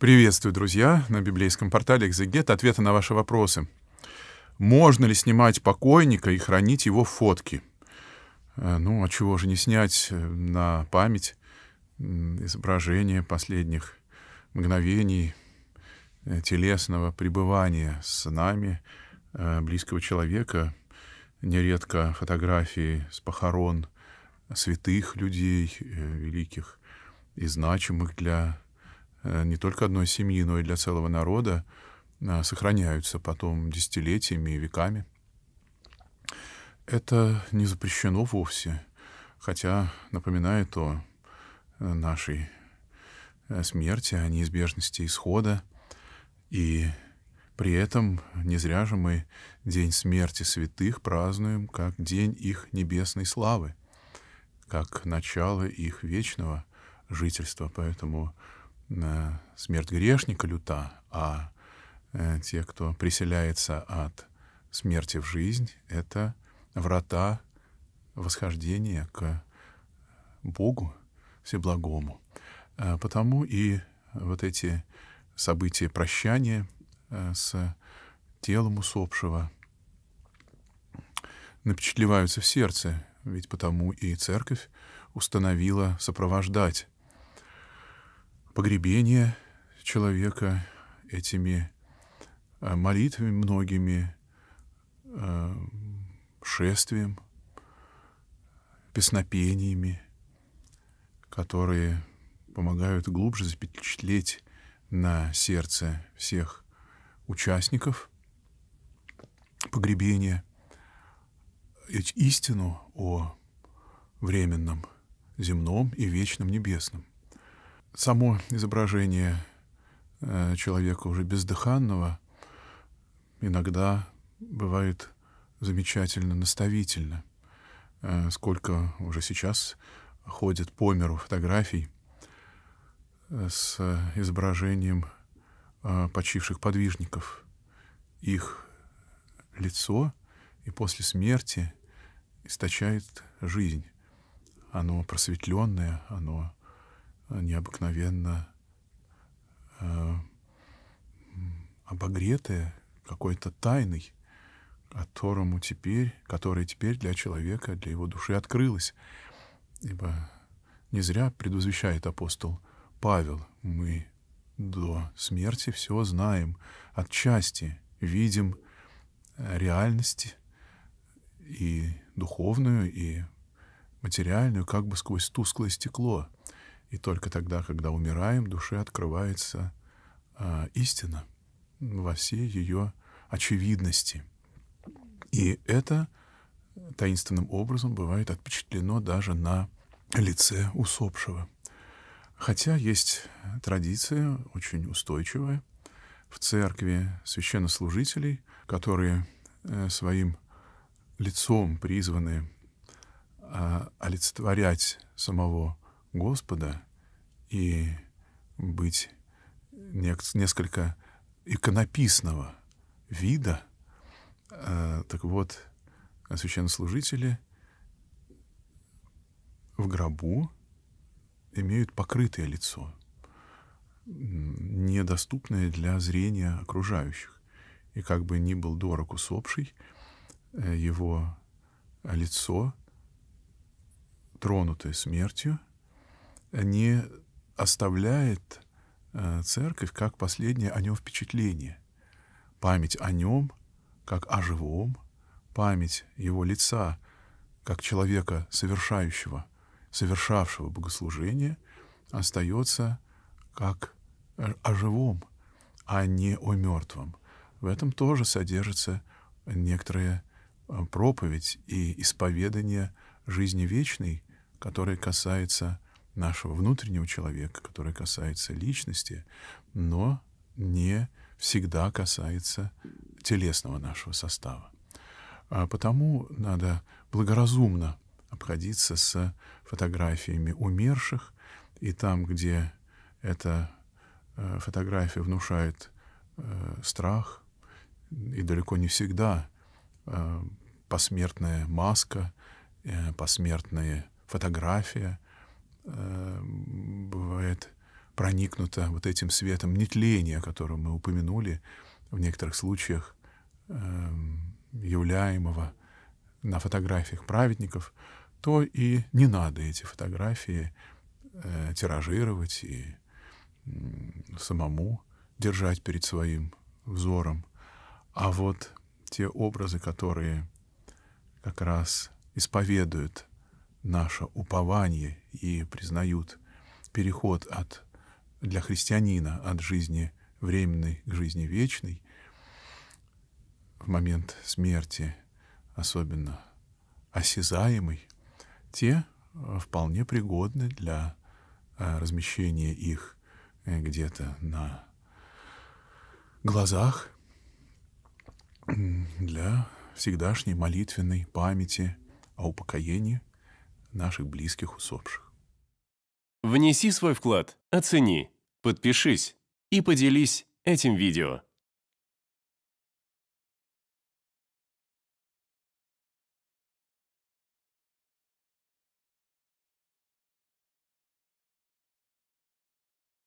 Приветствую, друзья, на библейском портале «Экзегет» ответы на ваши вопросы. Можно ли снимать покойника и хранить его фотки? Э, ну, а чего же не снять э, на память изображение последних мгновений э, телесного пребывания с нами, близкого человека, нередко фотографии с похорон святых людей, великих и значимых для Э, не только одной семьи, но и для целого народа, э, сохраняются потом десятилетиями и веками. Это не запрещено вовсе, хотя напоминает о э, нашей смерти, о неизбежности исхода. И при этом не зря же мы День смерти святых празднуем как День их небесной славы, как начало их вечного жительства. Поэтому Э, смерть грешника люта, а э, те, кто приселяется от смерти в жизнь, это врата восхождения к Богу Всеблагому. Э, потому и вот эти события прощания с телом усопшего напечатлеваются в сердце, ведь потому и церковь установила сопровождать погребение человека этими э, молитвами многими, э, шествием, песнопениями, которые помогают глубже запечатлеть на сердце всех участников погребения истину о временном, земном и вечном небесном само изображение э, человека уже бездыханного иногда бывает замечательно наставительно. Э, сколько уже сейчас ходит по миру фотографий э, с изображением почивших подвижников. Их лицо и после смерти источает жизнь. Оно просветленное, оно необыкновенно э, обогретое какой-то тайной, которому теперь, которая теперь для человека, для его души открылась. Ибо не зря предвозвещает апостол Павел, мы до смерти все знаем, отчасти видим э, реальности и духовную, и материальную, как бы сквозь тусклое стекло — и только тогда, когда умираем, душе открывается э, истина во всей ее очевидности. И это таинственным образом бывает отпечатлено даже на лице усопшего. Хотя есть традиция очень устойчивая в церкви священнослужителей, которые э, своим лицом призваны а, олицетворять самого Господа и быть несколько иконописного вида. А, так вот, священнослужители в гробу имеют покрытое лицо, недоступное для зрения окружающих. И как бы ни был дорог усопший, э, его лицо, тронутое смертью, не оставляет э, церковь как последнее о нем впечатление. Память о нем, как о живом, память его лица, как человека, совершающего, совершавшего богослужение, остается как э, о живом, а не о мертвом. В этом тоже содержится некоторая э, проповедь и исповедание жизни вечной, которая касается нашего внутреннего человека, которое касается личности, но не всегда касается телесного нашего состава. А потому надо благоразумно обходиться с фотографиями умерших, и там, где эта э, фотография внушает э, страх, и далеко не всегда э, посмертная маска, посмертная фотография — Э, бывает проникнуто вот этим светом нетления, о котором мы упомянули в некоторых случаях, эм, являемого на фотографиях праведников, то и не надо эти фотографии э, тиражировать и самому держать перед своим взором. А вот те образы, которые как раз исповедуют наше упование и признают переход от, для христианина от жизни временной к жизни вечной в момент смерти, особенно осязаемой, те э, вполне пригодны для э, размещения их э, где-то на глазах для всегдашней молитвенной памяти о упокоении – наших близких усопших. Внеси свой вклад, оцени, подпишись и поделись этим видео.